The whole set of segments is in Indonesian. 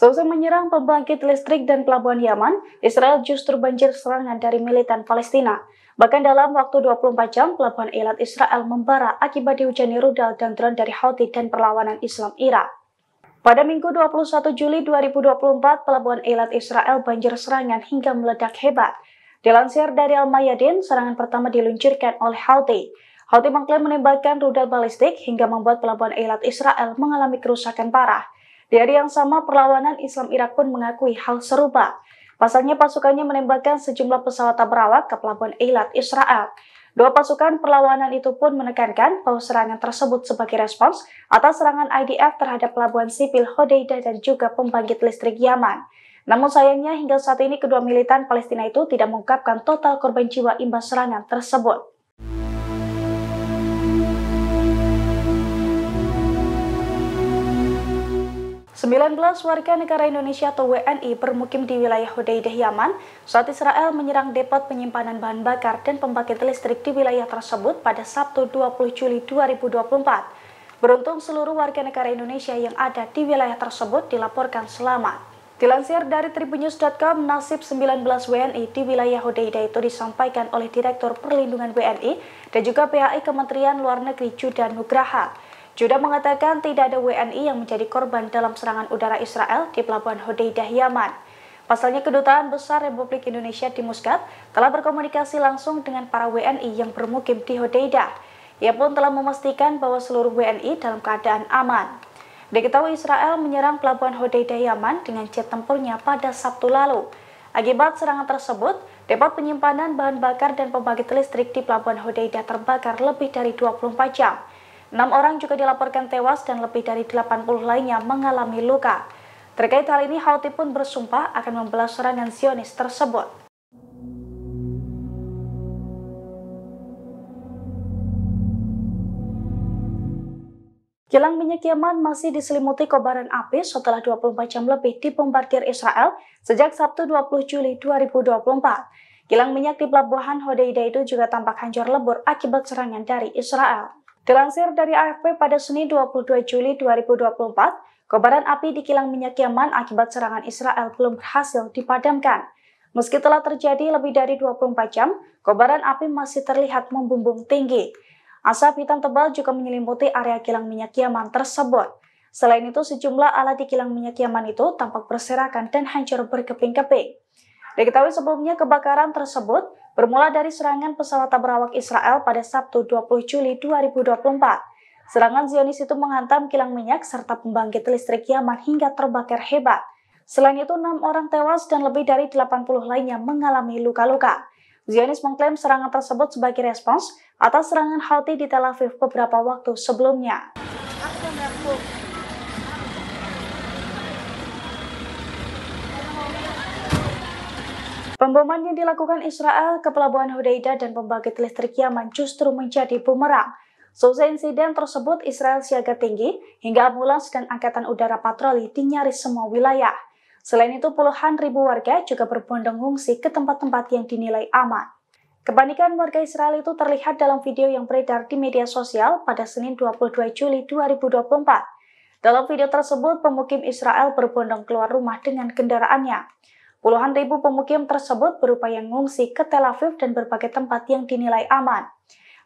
Seusai menyerang pembangkit listrik dan pelabuhan Yaman, Israel justru banjir serangan dari militan Palestina. Bahkan dalam waktu 24 jam, pelabuhan Eilat Israel membara akibat dihujani rudal dan drone dari Houthi dan perlawanan Islam Irak. Pada Minggu 21 Juli 2024, pelabuhan Eilat Israel banjir serangan hingga meledak hebat. Dilansir dari Al-Mayadin, serangan pertama diluncurkan oleh Houthi. Houthi mengklaim menembakkan rudal balistik hingga membuat pelabuhan Eilat Israel mengalami kerusakan parah. Di hari yang sama, perlawanan Islam Irak pun mengakui hal serupa. Pasalnya pasukannya menembakkan sejumlah pesawat beralat ke pelabuhan Eilat, Israel. Dua pasukan perlawanan itu pun menekankan bahwa serangan tersebut sebagai respons atas serangan IDF terhadap pelabuhan sipil Hodeida dan juga pembangkit listrik Yaman. Namun sayangnya hingga saat ini kedua militan Palestina itu tidak mengungkapkan total korban jiwa imbas serangan tersebut. 19 warga negara Indonesia atau WNI bermukim di wilayah Hodeidah, Yaman saat Israel menyerang depot penyimpanan bahan bakar dan pembangkit listrik di wilayah tersebut pada Sabtu 20 Juli 2024. Beruntung seluruh warga negara Indonesia yang ada di wilayah tersebut dilaporkan selamat. Dilansir dari tribunews.com, nasib 19 WNI di wilayah Hodeida itu disampaikan oleh Direktur Perlindungan WNI dan juga PAI Kementerian Luar Negeri Judan Nugraha. Judah mengatakan tidak ada WNI yang menjadi korban dalam serangan udara Israel di pelabuhan Hodeidah, Yaman. Pasalnya Kedutaan Besar Republik Indonesia di Muscat telah berkomunikasi langsung dengan para WNI yang bermukim di Hodeidah. Ia pun telah memastikan bahwa seluruh WNI dalam keadaan aman. Diketahui Israel menyerang pelabuhan Hodeidah Yaman dengan jet tempurnya pada Sabtu lalu. Akibat serangan tersebut, depot penyimpanan bahan bakar dan pembangkit listrik di pelabuhan Hodeidah terbakar lebih dari 24 jam. Enam orang juga dilaporkan tewas dan lebih dari 80 lainnya mengalami luka. Terkait hal ini, Houthi pun bersumpah akan membelas serangan Zionis tersebut. Kilang minyak Yaman masih diselimuti kobaran api setelah 24 jam lebih dibombardir Israel sejak Sabtu 20 Juli 2024. Kilang minyak di pelabuhan Hodeida itu juga tampak hancur lebur akibat serangan dari Israel. Dilansir dari AFP pada Senin 22 Juli 2024, kobaran api di kilang minyak Yaman akibat serangan Israel belum berhasil dipadamkan. Meski telah terjadi lebih dari 24 jam, kobaran api masih terlihat membumbung tinggi. Asap hitam tebal juga menyelimuti area kilang minyak Yaman tersebut. Selain itu, sejumlah alat di kilang minyak Yaman itu tampak berserakan dan hancur berkeping-keping. Diketahui sebelumnya kebakaran tersebut bermula dari serangan pesawat tabrawak Israel pada Sabtu 20 Juli 2024. Serangan Zionis itu menghantam kilang minyak serta pembangkit listrik Yaman hingga terbakar hebat. Selain itu, enam orang tewas dan lebih dari 80 lainnya mengalami luka-luka. Zionis mengklaim serangan tersebut sebagai respons atas serangan Houthi di Tel Aviv beberapa waktu sebelumnya. Pemboman yang dilakukan Israel ke pelabuhan Hodeida dan pembangkit listrik Yaman justru menjadi bumerang. Selesai insiden tersebut, Israel siaga tinggi hingga ambulans dan Angkatan Udara patroli di nyaris semua wilayah. Selain itu, puluhan ribu warga juga berbondong mengungsi ke tempat-tempat yang dinilai aman. Kepanikan warga Israel itu terlihat dalam video yang beredar di media sosial pada Senin 22 Juli 2024. Dalam video tersebut, pemukim Israel berbondong keluar rumah dengan kendaraannya. Puluhan ribu pemukim tersebut berupaya mengungsi ke Tel Aviv dan berbagai tempat yang dinilai aman.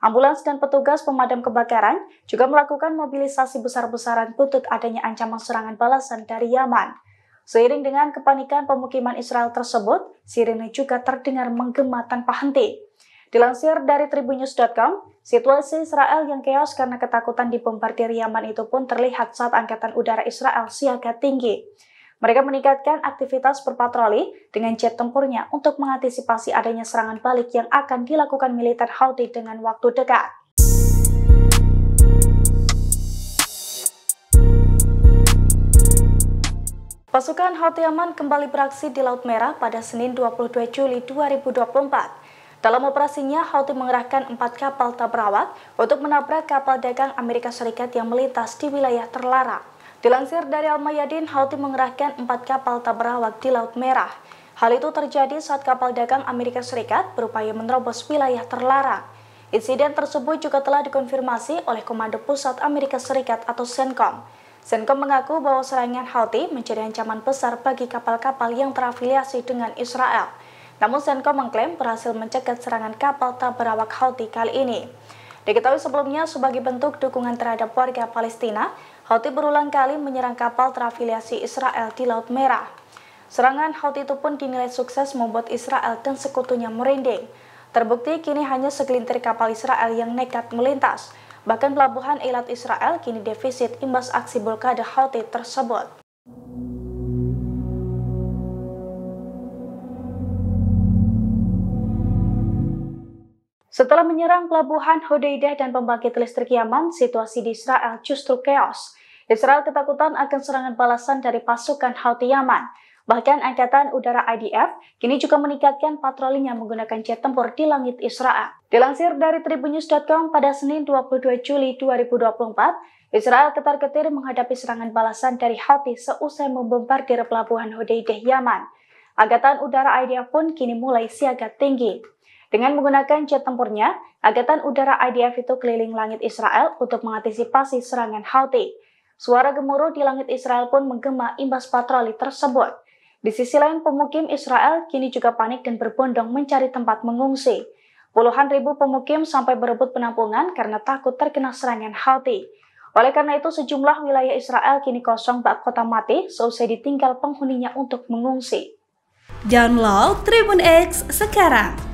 Ambulans dan petugas pemadam kebakaran juga melakukan mobilisasi besar-besaran buntut adanya ancaman serangan balasan dari Yaman. Seiring dengan kepanikan pemukiman Israel tersebut, sirine juga terdengar menggema tanpa henti. Dilansir dari tribunnews.com, situasi Israel yang keos karena ketakutan di dibombardir Yaman itu pun terlihat saat Angkatan Udara Israel siaga tinggi. Mereka meningkatkan aktivitas berpatroli dengan jet tempurnya untuk mengantisipasi adanya serangan balik yang akan dilakukan militer Houthi dengan waktu dekat. Pasukan Houthi Yaman kembali beraksi di Laut Merah pada Senin 22 Juli 2024. Dalam operasinya, Houthi mengerahkan empat kapal tabrawat untuk menabrak kapal dagang Amerika Serikat yang melintas di wilayah terlarang. Dilansir dari Al-Mayadin, Houthi mengerahkan empat kapal tabrawak di Laut Merah. Hal itu terjadi saat kapal dagang Amerika Serikat berupaya menerobos wilayah terlarang. Insiden tersebut juga telah dikonfirmasi oleh Komando Pusat Amerika Serikat atau Senkom. Senkom mengaku bahwa serangan Houthi menjadi ancaman besar bagi kapal-kapal yang terafiliasi dengan Israel. Namun Senkom mengklaim berhasil mencegat serangan kapal tabrawak Houthi kali ini. Diketahui sebelumnya sebagai bentuk dukungan terhadap warga Palestina, Houthi berulang kali menyerang kapal terafiliasi Israel di Laut Merah. Serangan Houthi itu pun dinilai sukses membuat Israel dan sekutunya merinding. Terbukti kini hanya segelintir kapal Israel yang nekat melintas. Bahkan pelabuhan Eilat Israel kini defisit imbas aksi blokade Houthi tersebut. Setelah menyerang pelabuhan Hodeidah dan pembangkit listrik Yaman, situasi di Israel justru chaos. Israel ketakutan akan serangan balasan dari pasukan Houthi Yaman. Bahkan Angkatan Udara IDF kini juga meningkatkan patrolinya menggunakan jet tempur di langit Israel. Dilansir dari tribunnews.com pada Senin 22 Juli 2024, Israel ketar-ketir menghadapi serangan balasan dari Houthi seusai membombardir pelabuhan Hodeidah Yaman. Angkatan Udara IDF pun kini mulai siaga tinggi. Dengan menggunakan jet tempurnya, Angkatan Udara IDF itu keliling langit Israel untuk mengantisipasi serangan Houthi. Suara gemuruh di langit Israel pun menggema imbas patroli tersebut. Di sisi lain, pemukim Israel kini juga panik dan berbondong mencari tempat mengungsi. Puluhan ribu pemukim sampai berebut penampungan karena takut terkena serangan Houthi. Oleh karena itu, sejumlah wilayah Israel kini kosong bak kota mati seusai ditinggal penghuninya untuk mengungsi. Download Tribun X sekarang